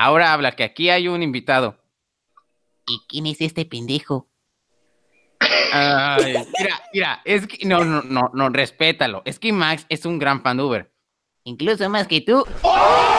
Ahora habla, que aquí hay un invitado. ¿Y quién es este pendejo? Ay, mira, mira, es que no, no, no, no, respétalo. Es que Max es un gran fan Incluso más que tú. ¡Oh!